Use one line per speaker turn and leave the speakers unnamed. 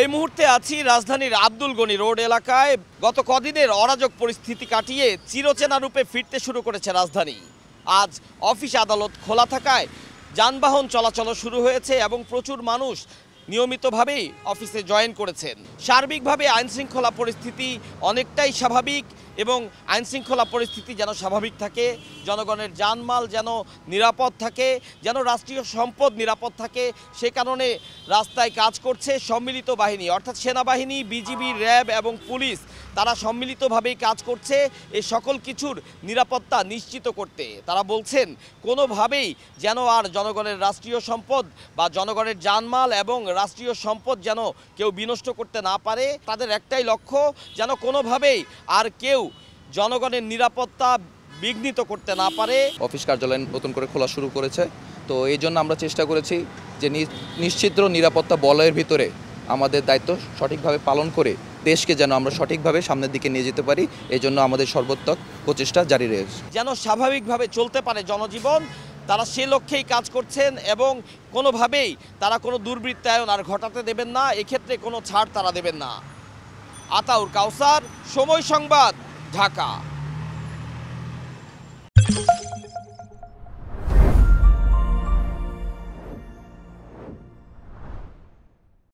এই মুহূর্তে আছি রাজধানীর আব্দুল গনি রোড এলাকায় গত কদিনের অরাজক পরিস্থিতি কাটিয়ে চিরচেনা রূপে ফিরতে শুরু করেছে রাজধানী আজ অফিস আদালত খোলা থাকায় যানবাহন চলাচল শুরু হয়েছে এবং প্রচুর মানুষ নিয়মিতভাবেই অফিসে জয়েন করেছেন সার্বিকভাবে আইনশৃঙ্খলা পরিস্থিতি অনেকটাই স্বাভাবিক এবং আইনশৃঙ্খলা পরিস্থিতি যেন স্বাভাবিক থাকে জনগণের যানমাল যেন নিরাপদ থাকে যেন রাষ্ট্রীয় সম্পদ নিরাপদ থাকে সে কারণে রাস্তায় কাজ করছে সম্মিলিত বাহিনী অর্থাৎ সেনাবাহিনী বিজিবি র্যাব এবং পুলিশ তারা সম্মিলিতভাবেই কাজ করছে এ সকল কিছুর নিরাপত্তা নিশ্চিত করতে তারা বলছেন কোনোভাবেই যেন আর জনগণের রাষ্ট্রীয় সম্পদ বা জনগণের জানমাল এবং রাষ্ট্রীয় সম্পদ যেন কেউ বিনষ্ট করতে না পারে তাদের একটাই লক্ষ্য যেন কোনোভাবেই আর কেউ জনগণের নিরাপত্তা বিঘ্নিত করতে না পারে
অফিস কার্যালয় নতুন করে খোলা শুরু করেছে তো এই জন্য আমরা চেষ্টা করেছি যে নিশ্চিত নিরাপত্তা বলয়ের ভিতরে আমাদের দায়িত্ব সঠিকভাবে পালন করে দেশকে যেন আমরা সঠিকভাবে সামনের দিকে নিয়ে যেতে পারি এই জন্য আমাদের সর্বোত্তক প্রচেষ্টা জারি রয়েছে
যেন স্বাভাবিকভাবে চলতে পারে জনজীবন তারা সে লক্ষ্যেই কাজ করছেন এবং কোনোভাবেই তারা কোনো দুর্বৃত্তায়ন আর ঘটাতে দেবেন না এক্ষেত্রে কোনো ছাড় তারা দেবেন না আতাউর কাউসার সময় সংবাদ ঢাকা